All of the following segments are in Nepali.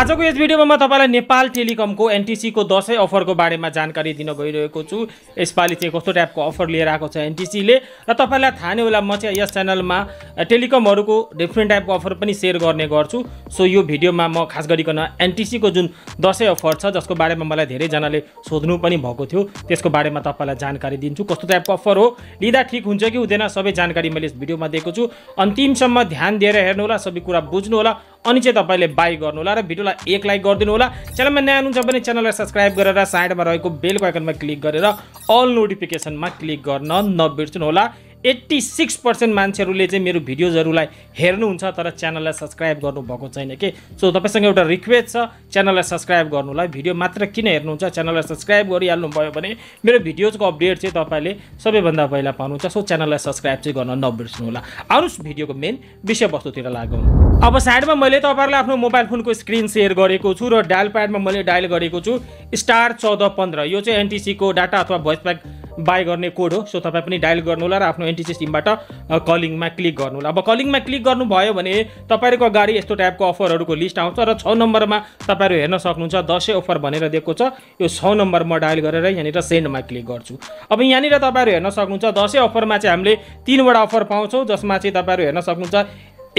आजको यस भिडियोमा म तपाईँलाई नेपाल टेलिकमको एनटिसीको दसैँ अफरको बारेमा जानकारी दिन गइरहेको छु यसपालि चाहिँ कस्तो टाइपको अफर लिएर आएको छ एनटिसीले र तपाईँलाई थाहा नै होला म चाहिँ यस च्यानलमा टेलिकमहरूको डिफ्रेन्ट टाइपको अफर पनि सेयर गर्ने गर्छु सो यो भिडियोमा म खास गरिकन एनटिसीको जुन दसैँ अफर छ जसको बारेमा मलाई धेरैजनाले सोध्नु पनि भएको थियो त्यसको बारेमा तपाईँलाई जानकारी दिन्छु कस्तो टाइपको अफर हो लिँदा ठिक हुन्छ कि हुँदैन सबै जानकारी मैले यस भिडियोमा दिएको छु अन्तिमसम्म ध्यान दिएर हेर्नुहोला सबै कुरा बुझ्नुहोला अनि चाहिँ तपाईँले बाई गर्नुहोला र भिडियो च्यानललाई एक लाइक गरिदिनु होला च्यानलमा नयाँ हुनुहुन्छ भने च्यानललाई सब्सक्राइब गरेर साइडमा रहेको बेलको आइकनमा क्लिक गरेर अल नोटिफिकेसनमा क्लिक गर्न नबिर्सनु होला एट्टी सिक्स पर्सेन्ट मान्छेहरूले चाहिँ मेरो भिडियोजहरूलाई हेर्नुहुन्छ तर च्यानललाई सब्सक्राइब गर्नुभएको छैन के सो तपाईँसँग एउटा रिक्वेस्ट छ च्यानललाई सब्सक्राइब गर्नुलाई भिडियो मात्र किन हेर्नुहुन्छ च्यानललाई सब्सक्राइब गरिहाल्नु भयो भने मेरो भिडियोजको अपडेट चाहिँ तपाईँले सबैभन्दा पहिला पाउनुहुन्छ सो च्यानललाई सब्सक्राइब चाहिँ गर्न होला आउनुहोस् भिडियोको मेन विषयवस्तुतिर लागौँ अब साइडमा मैले तपाईँहरूलाई आफ्नो मोबाइल फोनको स्क्रिन सेयर गरेको छु र डायल प्याडमा मैले डायल गरेको छु स्टार चौध पन्ध्र यो चाहिँ एनटिसीको डाटा अथवा भोइस प्याक बाई गर्ने कोड हो सो तपाईँ पनि डायल गर्नुहोला र आफ्नो एनटिसी सिमबाट कलिङमा क्लिक गर्नुहोला अब कलिङमा क्लिक गर्नुभयो भने तपाईँहरूको अगाडि यस्तो टाइपको अफरहरूको लिस्ट आउँछ र छ नम्बरमा तपाईँहरू हेर्न सक्नुहुन्छ दसैँ अफर भनेर दिएको छ यो छ नम्बर म डायल गरेर यहाँनिर सेन्डमा क्लिक गर्छु अब यहाँनिर तपाईँहरू हेर्न सक्नुहुन्छ दसैँ अफरमा चाहिँ हामीले तिनवटा अफर पाउँछौँ जसमा चाहिँ तपाईँहरू हेर्न सक्नुहुन्छ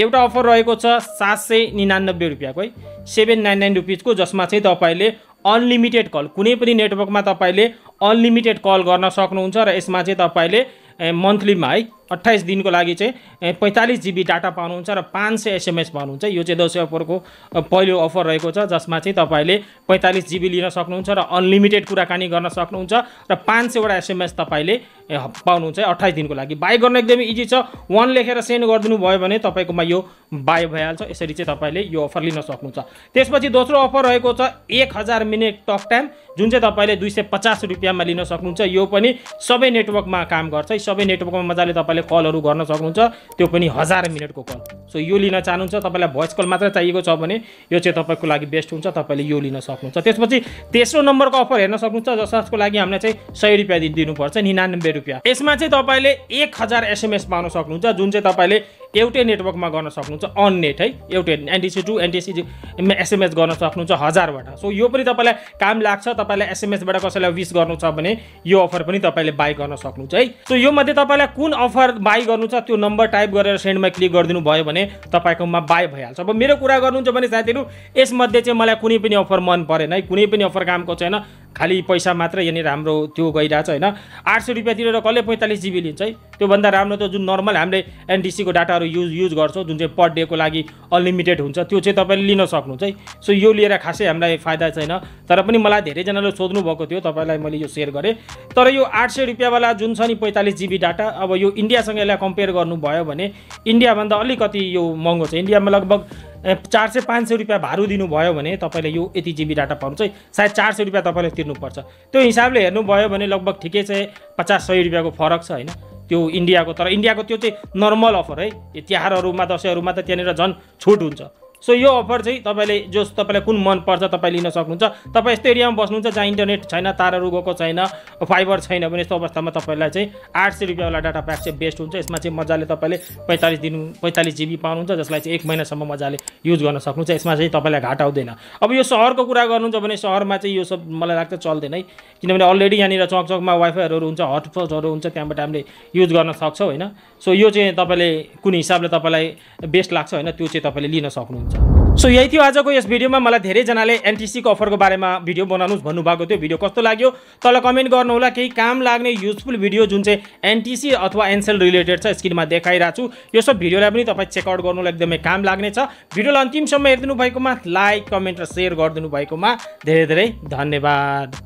एउटा अफर रहेको छ सात सय निनानब्बे रुपियाँको है सेभेन नाइन नाइन रुपिजको जसमा चाहिँ तपाईँले अनलिमिटेड कल कुनै पनि नेटवर्कमा तपाईँले अनलिमिटेड कल गर्न सक्नुहुन्छ र यसमा चाहिँ तपाईँले मन्थलीमा है अट्ठाइस दिनको लागि चाहिँ पैँतालिस जिबी डाटा पाउनुहुन्छ र पाँच सय एसएमएस पाउनुहुन्छ यो चाहिँ दसैँ अफरको पहिलो अफर रहेको छ जसमा चाहिँ तपाईँले पैँतालिस जिबी लिन सक्नुहुन्छ र अनलिमिटेड कुराकानी गर्न सक्नुहुन्छ र पाँच सयवटा एसएमएस तपाईँले पाउनुहुन्छ अट्ठाइस दिनको लागि बाई गर्न एकदमै इजी छ वान लेखेर सेन्ड गरिदिनु भयो भने तपाईँकोमा यो बाई भइहाल्छ यसरी चाहिँ तपाईँले यो अफर लिन सक्नुहुन्छ त्यसपछि दोस्रो अफर रहेको छ एक हजार मिनट टक टाइम जुन चाहिँ तपाईँले दुई सय पचास रुपियाँमा लिन सक्नुहुन्छ यो पनि सबै नेटवर्कमा काम गर्छ सबै नेटवर्कमा मजाले तपाईँले कलहरू गर्न सक्नुहुन्छ त्यो पनि हजार मिनटको कल सो यो लिन चाहनुहुन्छ तपाईँलाई भोइस कल मात्र चाहिएको छ भने यो चाहिँ तपाईँको लागि बेस्ट हुन्छ तपाईँले यो लिन सक्नुहुन्छ त्यसपछि तेस्रो नम्बरको अफर हेर्न सक्नुहुन्छ जसको लागि हामीलाई चाहिँ सय रुपियाँ दिनुपर्छ निनानब्बे रुपियाँ यसमा चाहिँ तपाईँले एक हजार एसएमएस पाउन सक्नुहुन्छ जुन चाहिँ तपाईँले एउटै नेटवर्कमा गर्न सक्नुहुन्छ अन नेट है एउटै एनटिसी टू एनटिसी एसएमएस गर्न सक्नुहुन्छ हजारबाट सो यो पनि तपाईँलाई काम लाग्छ तपाईँलाई एसएमएसबाट कसैलाई विस गर्नु छ भने यो अफर पनि तपाईँले बाई गर्न सक्नुहुन्छ है सो यो मध्ये तपाईँलाई कुन अफर बाई गर्नु छ त्यो नम्बर टाइप गरेर सेन्डमा क्लिक गरिदिनु भयो भने भने तपाईँकोमा बाई भइहाल्छ अब मेरो कुरा गर्नुहुन्छ भने साथीहरू यसमध्ये चाहिँ मलाई कुनै पनि अफर मन परेन है कुनै पनि अफर कामको छैन खालि पैसा मात्र यहाँनिर हाम्रो त्यो गइरहेछ होइन आठ सय रुपियाँतिर तिरेर कसले पैँतालिस जिबी लिन्छ है त्योभन्दा राम्रो त जुन नर्मल हामीले एनडिसीको डाटाहरू युज युज गर्छौँ जुन चाहिँ पर डेको लागि अनलिमिटेड हुन्छ त्यो चाहिँ तपाईँले लिन सक्नुहुन्छ है सो यो लिएर खासै हामीलाई फाइदा छैन तर पनि मलाई धेरैजनाले भएको थियो तपाईँलाई मैले यो सेयर गरेँ तर यो आठ सय रुपियाँवाला जुन छ नि पैँतालिस जिबी डाटा अब यो इन्डियासँग यसलाई कम्पेयर गर्नुभयो भने इन्डियाभन्दा अलिकति यो महँगो छ इन्डियामा लगभग चार सय पाँच सय रुपियाँ भाडु दिनुभयो भने तपाईँले यो यति जिबी डाटा पाउनु चाहिँ सायद चार सय रुपियाँ तपाईँले तिर्नुपर्छ त्यो हिसाबले हेर्नुभयो भने लगभग ठिकै छ पचास सय रुपियाँको फरक छ होइन त्यो इन्डियाको तर इन्डियाको त्यो चाहिँ नर्मल अफर है तिहारहरूमा दसैँहरूमा त त्यहाँनिर झन् छुट हुन्छ सो यो अफर चाहिँ तपाईँले जो तपाईँलाई कुन मनपर्छ तपाईँ लिन सक्नुहुन्छ तपाईँ यस्तो एरियामा बस्नुहुन्छ जहाँ इन्टरनेट छैन तारहरू गएको छैन फाइबर छैन भने यस्तो अवस्थामा तपाईँलाई चाहिँ आठ सय रुपियाँवाला डाटा प्याक चाहिँ बेस्ट हुन्छ यसमा चाहिँ मजाले तपाईँले पैँतालिस दिनु पैँतालिस जिबी पाउनुहुन्छ जसलाई चाहिँ एक महिनासम्म मजाले युज गर्न सक्नुहुन्छ यसमा चाहिँ तपाईँलाई घाटा हुँदैन अब यो सहरको कुरा गर्नुहुन्छ भने सहरमा चाहिँ यो सब मलाई लाग्छ चल्दैन है किनभने अलरेडी यहाँनिर चौक चौकमा वाइफाईहरू हुन्छ हटफटहरू हुन्छ त्यहाँबाट हामीले युज गर्न सक्छौँ होइन सो यो चाहिँ तपाईँले कुन हिसाबले तपाईँलाई बेस्ट लाग्छ होइन त्यो चाहिँ तपाईँले लिन सक्नुहुन्छ सो यही थियो आजको यस भिडियोमा मलाई धेरैजनाले एनटिसीको अफरको बारेमा भिडियो बनाउनुहोस् भन्नुभएको थियो भिडियो कस्तो लाग्यो तल कमेन्ट गर्नुहोला केही काम लाग्ने युजफुल भिडियो जुन चाहिँ एनटिसी अथवा एनसेल रिलेटेड छ स्क्रिनमा देखाइरहेको छु यो सब भिडियोलाई पनि तपाईँ चेकआउट गर्नुलाई एकदमै काम लाग्नेछ भिडियोलाई अन्तिमसम्म हेरिदिनु भएकोमा लाइक कमेन्ट र सेयर गरिदिनु भएकोमा धेरै धेरै धन्यवाद